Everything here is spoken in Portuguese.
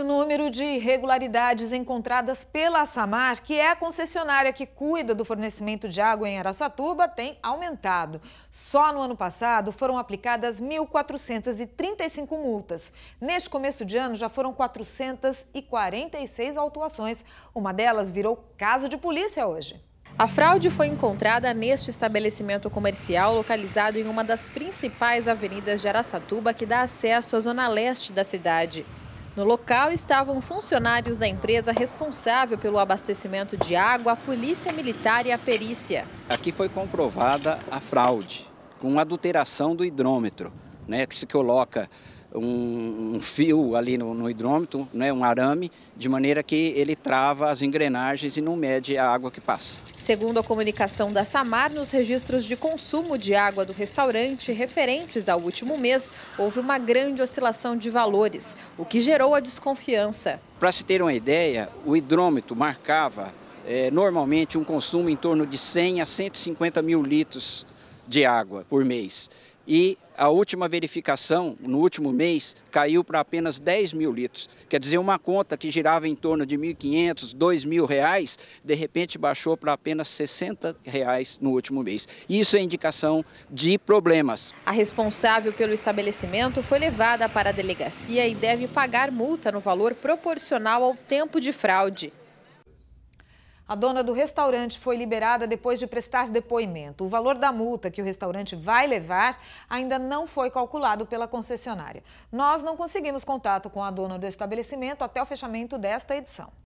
O número de irregularidades encontradas pela Samar, que é a concessionária que cuida do fornecimento de água em Araçatuba, tem aumentado. Só no ano passado foram aplicadas 1.435 multas. Neste começo de ano já foram 446 autuações. Uma delas virou caso de polícia hoje. A fraude foi encontrada neste estabelecimento comercial localizado em uma das principais avenidas de Araçatuba que dá acesso à zona leste da cidade. No local estavam funcionários da empresa responsável pelo abastecimento de água, a polícia militar e a perícia. Aqui foi comprovada a fraude, com adulteração do hidrômetro, né, que se coloca um, um fio ali no, no, hidrômetro, né, um arame, de maneira que ele trava as engrenagens e não mede a água que passa. Segundo a comunicação da Samar, nos registros de consumo de água do restaurante referentes ao último mês, houve uma grande oscilação de valores, o que gerou a desconfiança. Para se ter uma ideia, o hidrômetro marcava é, normalmente um consumo em torno de 100 a 150 mil litros de água por mês e a última verificação, no último mês, caiu para apenas 10 mil litros. Quer dizer, uma conta que girava em torno de 1.500, 2.000 reais, de repente baixou para apenas 60 reais no último mês. Isso é indicação de problemas. A responsável pelo estabelecimento foi levada para a delegacia e deve pagar multa no valor proporcional ao tempo de fraude. A dona do restaurante foi liberada depois de prestar depoimento. O valor da multa que o restaurante vai levar ainda não foi calculado pela concessionária. Nós não conseguimos contato com a dona do estabelecimento até o fechamento desta edição.